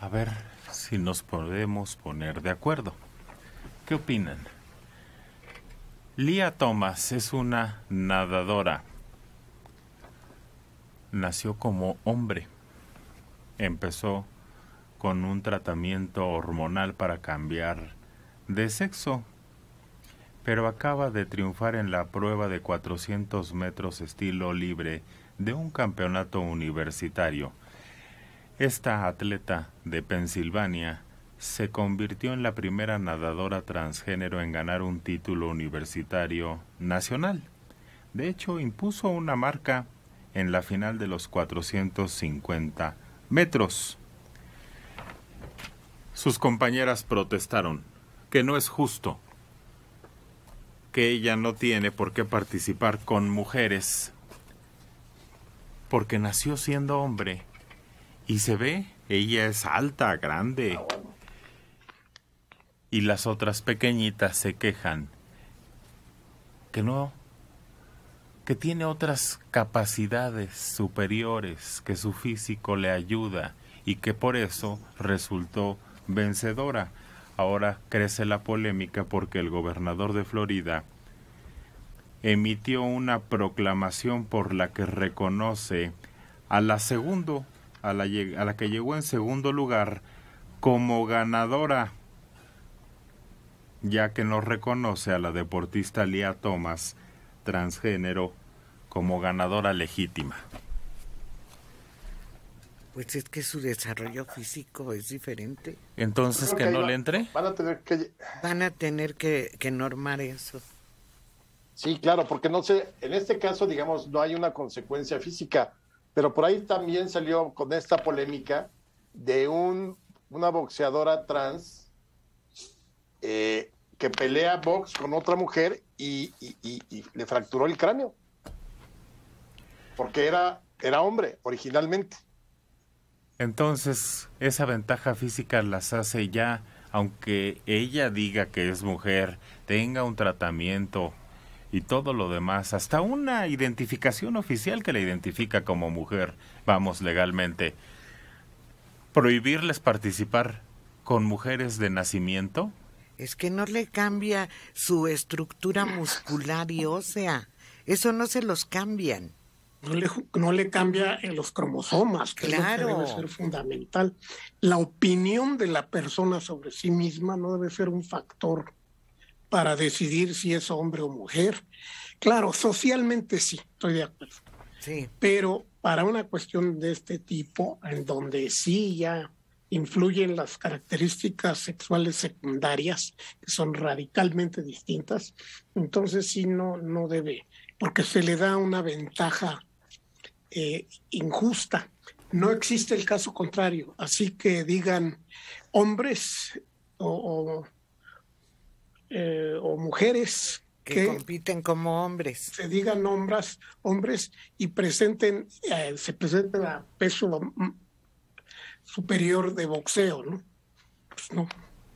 A ver si nos podemos poner de acuerdo. ¿Qué opinan? Lia Thomas es una nadadora. Nació como hombre. Empezó con un tratamiento hormonal para cambiar de sexo, pero acaba de triunfar en la prueba de 400 metros estilo libre de un campeonato universitario esta atleta de Pensilvania se convirtió en la primera nadadora transgénero en ganar un título universitario nacional. De hecho, impuso una marca en la final de los 450 metros. Sus compañeras protestaron que no es justo, que ella no tiene por qué participar con mujeres, porque nació siendo hombre y se ve, ella es alta, grande. Ah, y las otras pequeñitas se quejan que no, que tiene otras capacidades superiores, que su físico le ayuda y que por eso resultó vencedora. Ahora crece la polémica porque el gobernador de Florida emitió una proclamación por la que reconoce a la segundo a la, que llegó en segundo lugar como ganadora, ya que no reconoce a la deportista Lía Thomas, transgénero, como ganadora legítima. Pues es que su desarrollo físico es diferente. Entonces, que, no le entre. Van a tener que. Van a tener que normar eso. Sí, claro, porque no sé, en este caso, digamos, no hay una consecuencia física pero por ahí también salió con esta polémica de un, una boxeadora trans eh, que pelea box con otra mujer y, le fracturó el cráneo. Porque era, era hombre originalmente. Entonces, esa ventaja física las hace ya, aunque ella diga que es mujer, tenga un tratamiento y todo lo demás, hasta una identificación oficial que la identifica como mujer, vamos, legalmente. Prohibirles participar con mujeres de nacimiento. Es que no le cambia su estructura muscular y ósea. Eso no se los cambian. No le, cambia en los cromosomas, que claro. es ser fundamental. La opinión de la persona sobre sí misma no debe ser un factor para decidir si es hombre o mujer. Claro, socialmente sí, estoy de acuerdo. Sí. Pero para una cuestión de este tipo, en donde sí ya influyen las características sexuales secundarias, que son radicalmente distintas, entonces sí no, no debe, porque se le da una ventaja eh, injusta. No existe el caso contrario, así que digan hombres o eh, o mujeres que, compiten como hombres. Se digan hombres, hombres y presenten, eh, se presenten a peso superior de boxeo, ¿no? Pues no,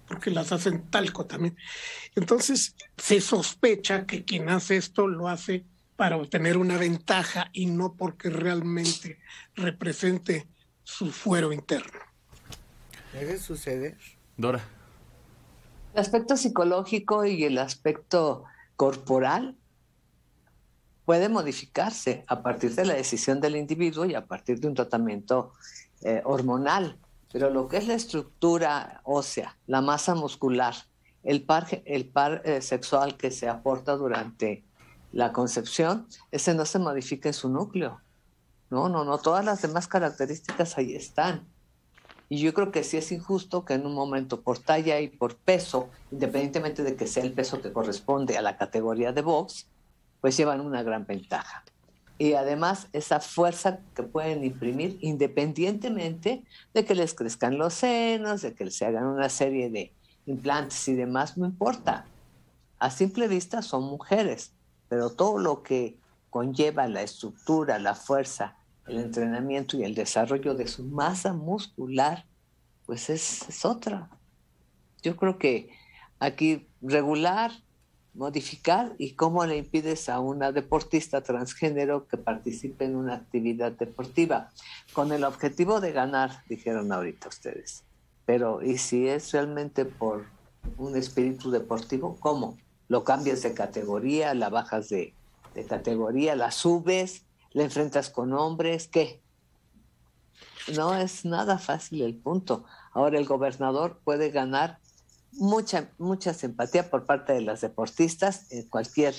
porque las hacen talco también. Entonces, se sospecha que quien hace esto lo hace para obtener una ventaja y no porque realmente represente su fuero interno. Debe suceder. Dora. El aspecto psicológico y el aspecto corporal puede modificarse a partir de la decisión del individuo y a partir de un tratamiento eh, hormonal, pero lo que es la estructura ósea, la masa muscular, el par, el par eh, sexual que se aporta durante la concepción, ese no se modifica en su núcleo. No, no, no, todas las demás características ahí están. Y yo creo que sí es injusto que en un momento por talla y por peso, independientemente de que sea el peso que corresponde a la categoría de box, pues llevan una gran ventaja. Y además esa fuerza que pueden imprimir independientemente de que les crezcan los senos, de que se hagan una serie de implantes y demás, no importa. A simple vista son mujeres, pero todo lo que conlleva la estructura, la fuerza el entrenamiento y el desarrollo de su masa muscular, pues es, otra. Yo creo que aquí regular, modificar y cómo le impides a una deportista transgénero que participe en una actividad deportiva, con el objetivo de ganar, dijeron ahorita ustedes. Pero, ¿y si es realmente por un espíritu deportivo? ¿Cómo? Lo cambias de categoría, la bajas de, de categoría, la subes, le enfrentas con hombres, ¿qué? No es nada fácil el punto. Ahora el gobernador puede ganar mucha, mucha simpatía por parte de las deportistas en cualquier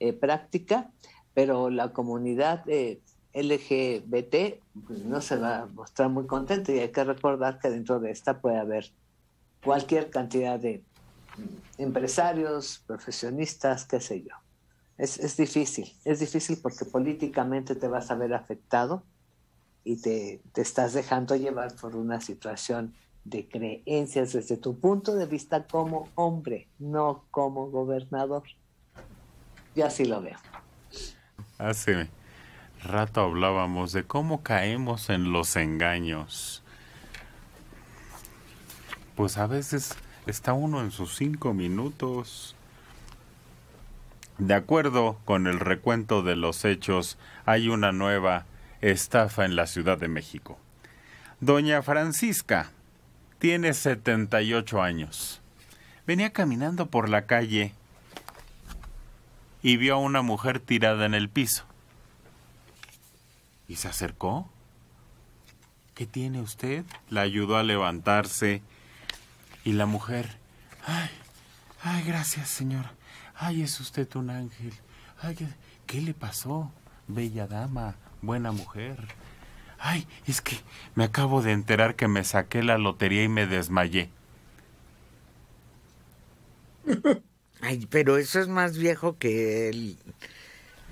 eh, práctica, pero la comunidad eh, LGBT pues, no se va a mostrar muy contenta y hay que recordar que dentro de esta puede haber cualquier cantidad de mm, empresarios, profesionistas, qué sé yo es, es, difícil, es difícil porque políticamente te vas a ver afectado y te, te estás dejando llevar por una situación de creencias desde tu punto de vista como hombre, no como gobernador. Yo así lo veo. Hace rato hablábamos de cómo caemos en los engaños. Pues a veces está uno en sus cinco minutos de acuerdo con el recuento de los hechos, hay una nueva estafa en la Ciudad de México. Doña Francisca tiene 78 años. Venía caminando por la calle y vio a una mujer tirada en el piso. Y se acercó. ¿Qué tiene usted? La ayudó a levantarse. Y la mujer... Ay, ay, gracias, señora ay, es usted un ángel, ay, ¿qué, le pasó? Bella dama, buena mujer. Ay, es que me acabo de enterar que me saqué la lotería y me desmayé. Ay, pero eso es más viejo que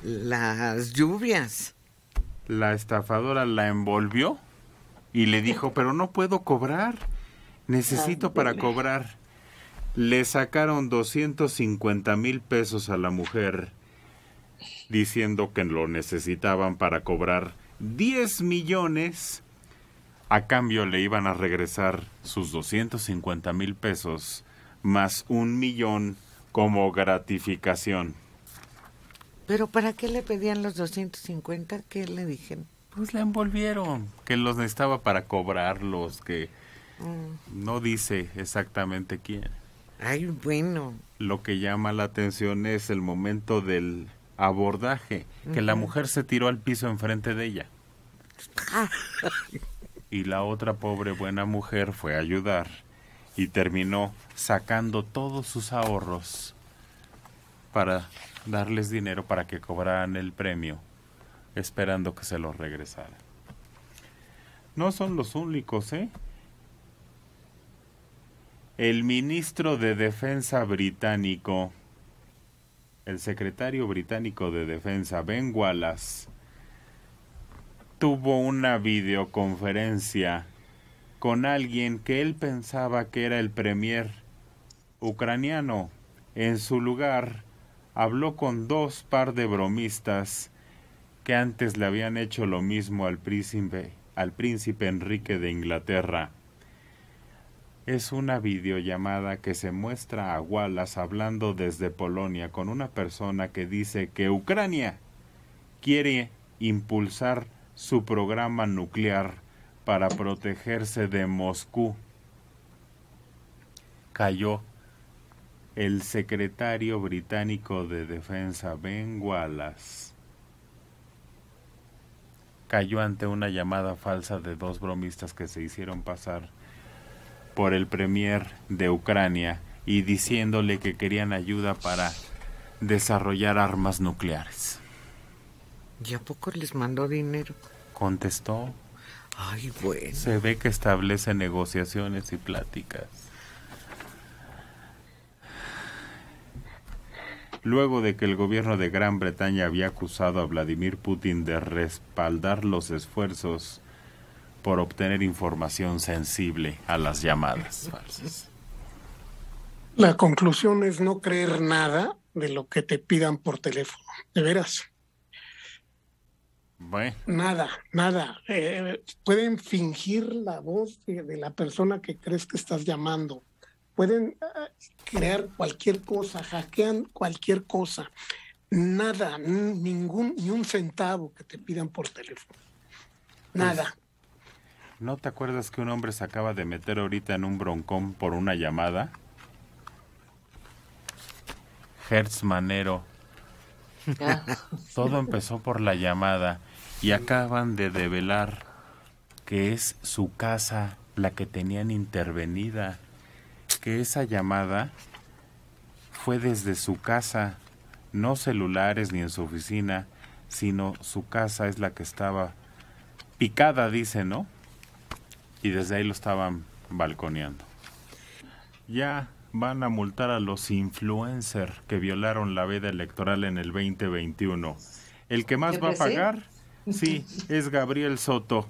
las lluvias. La estafadora la envolvió y le dijo, pero no puedo cobrar. Necesito para cobrar le sacaron 250 mil pesos a la mujer diciendo que lo necesitaban para cobrar 10 millones. A cambio le iban a regresar sus 250 mil pesos más un millón como gratificación. ¿Pero para qué le pedían los 250? ¿Qué le dijeron? Pues le envolvieron, que los necesitaba para cobrarlos, que mm. no dice exactamente quién. Ay, bueno. Lo que llama la atención es el momento del abordaje, que la mujer se tiró al piso enfrente de ella. Ah. y la otra pobre buena mujer fue a ayudar y terminó sacando todos sus ahorros para darles dinero para que cobraran el premio, esperando que se los regresaran. No son los únicos, ¿eh? el ministro de Defensa británico, el secretario británico de Defensa, Ben Wallace, tuvo una videoconferencia con alguien que él pensaba que era el premier ucraniano. En su lugar, habló con dos par de bromistas que antes le habían hecho lo mismo al príncipe, al príncipe Enrique de Inglaterra. Es una videollamada que se muestra a Wallace hablando desde Polonia con una persona que dice que Ucrania quiere impulsar su programa nuclear para protegerse de Moscú. Cayó el secretario británico de Defensa Ben Wallace. Cayó ante una llamada falsa de dos bromistas que se hicieron pasar por el premier de Ucrania y diciéndole que querían ayuda para desarrollar armas nucleares. ¿Y a poco les mandó dinero? Contestó. Ay, bueno. Se ve que establece negociaciones y pláticas. Luego de que el gobierno de Gran Bretaña había acusado a Vladimir Putin de respaldar los esfuerzos por obtener información sensible a las llamadas La conclusión es no creer nada de lo que te pidan por teléfono, de veras. Nada, nada. Eh, pueden fingir la voz de, la persona que crees que estás llamando. Pueden eh, crear cualquier cosa, hackean cualquier cosa. Nada, ningún, ni un centavo que te pidan por teléfono. Nada. ¿No te acuerdas que un hombre se acaba de meter ahorita en un broncón por una llamada? Hertz Manero. Ah. Todo empezó por la llamada y acaban de develar que es su casa la que tenían intervenida, que esa llamada fue desde su casa, no celulares ni en su oficina, sino su casa es la que estaba picada, dice, ¿no? y desde ahí lo estaban balconeando. Ya van a multar a los influencers que violaron la veda electoral en el 2021. El que más va a pagar, sí, es Gabriel Soto.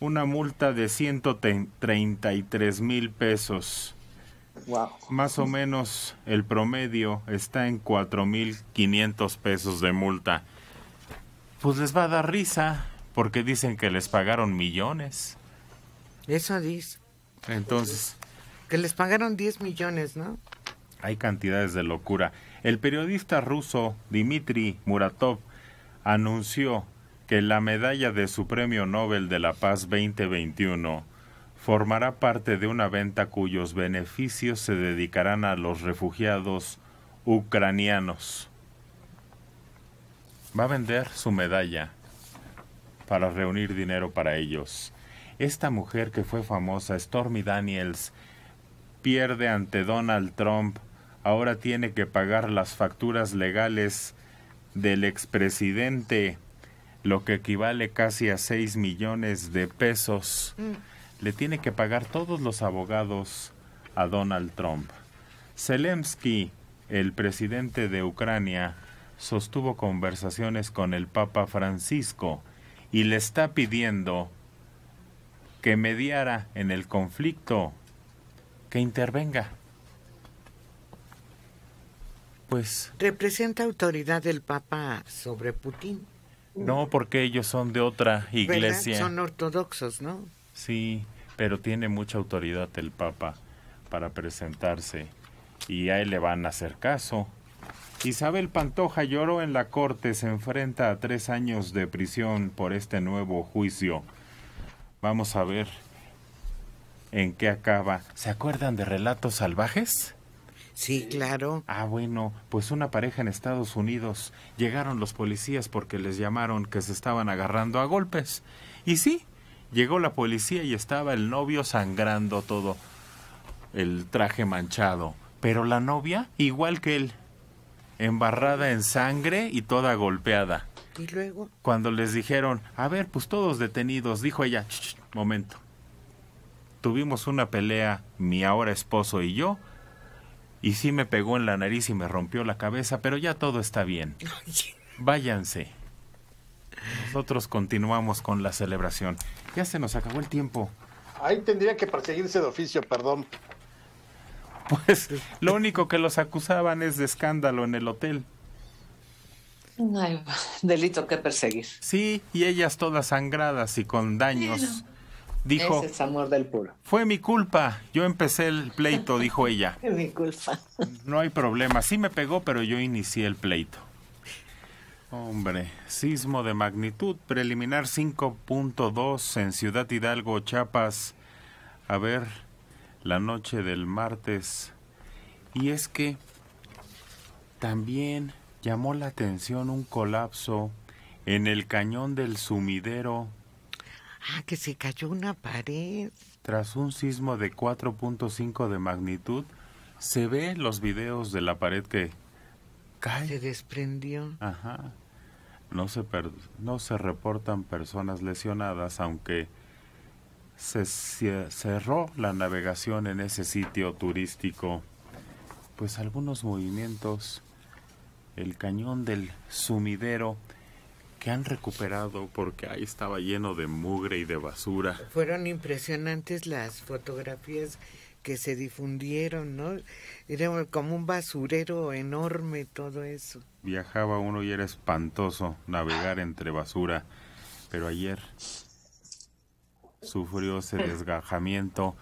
Una multa de 133 mil pesos. Más o menos el promedio está en mil 4.500 pesos de multa. Pues les va a dar risa porque dicen que les pagaron millones. Eso dice. Entonces. Que les pagaron 10 millones, ¿no? Hay cantidades de locura. El periodista ruso Dmitry Muratov anunció que la medalla de su Premio Nobel de la Paz 2021 formará parte de una venta cuyos beneficios se dedicarán a los refugiados ucranianos. Va a vender su medalla para reunir dinero para ellos esta mujer que fue famosa, Stormy Daniels, pierde ante Donald Trump, ahora tiene que pagar las facturas legales del expresidente, lo que equivale casi a 6 millones de pesos. Mm. Le tiene que pagar todos los abogados a Donald Trump. Zelensky, el presidente de Ucrania, sostuvo conversaciones con el Papa Francisco y le está pidiendo que mediara en el conflicto, que intervenga. Pues... ¿Representa autoridad del Papa sobre Putin? No, porque ellos son de otra iglesia. Son ortodoxos, ¿no? Sí, pero tiene mucha autoridad el Papa para presentarse y a él le van a hacer caso. Isabel Pantoja lloró en la corte, se enfrenta a tres años de prisión por este nuevo juicio. Vamos a ver en qué acaba. ¿Se acuerdan de Relatos Salvajes? Sí, claro. Ah, bueno, pues una pareja en Estados Unidos. Llegaron los policías porque les llamaron que se estaban agarrando a golpes. Y sí, llegó la policía y estaba el novio sangrando todo el traje manchado. Pero la novia, igual que él, embarrada en sangre y toda golpeada. Cuando les dijeron, a ver, pues todos detenidos, dijo ella, momento. Tuvimos una pelea, mi ahora esposo y yo, y sí me pegó en la nariz y me rompió la cabeza, pero ya todo está bien. Váyanse. Nosotros continuamos con la celebración. Ya se nos acabó el tiempo. Ahí tendría que perseguirse de oficio, perdón. Pues lo único que los acusaban es de escándalo en el hotel hay delito que perseguir. Sí, y ellas todas sangradas y con daños. dijo, es amor del puro. Fue mi culpa, yo empecé el pleito, dijo ella. mi culpa. No hay problema, sí me pegó, pero yo inicié el pleito. Hombre, sismo de magnitud preliminar 5.2 en Ciudad Hidalgo, Chiapas. A ver, la noche del martes. Y es que también llamó la atención un colapso en el cañón del sumidero. Ah, que se cayó una pared. Tras un sismo de 4.5 de magnitud, se ve los videos de la pared que Se desprendió. Ajá. No se, no se reportan personas lesionadas, aunque se cerró la navegación en ese sitio turístico. Pues algunos movimientos el cañón del sumidero que han recuperado porque ahí estaba lleno de mugre y de basura. Fueron impresionantes las fotografías que se difundieron, ¿no? Era como un basurero enorme todo eso. Viajaba uno y era espantoso navegar entre basura, pero ayer sufrió ese desgajamiento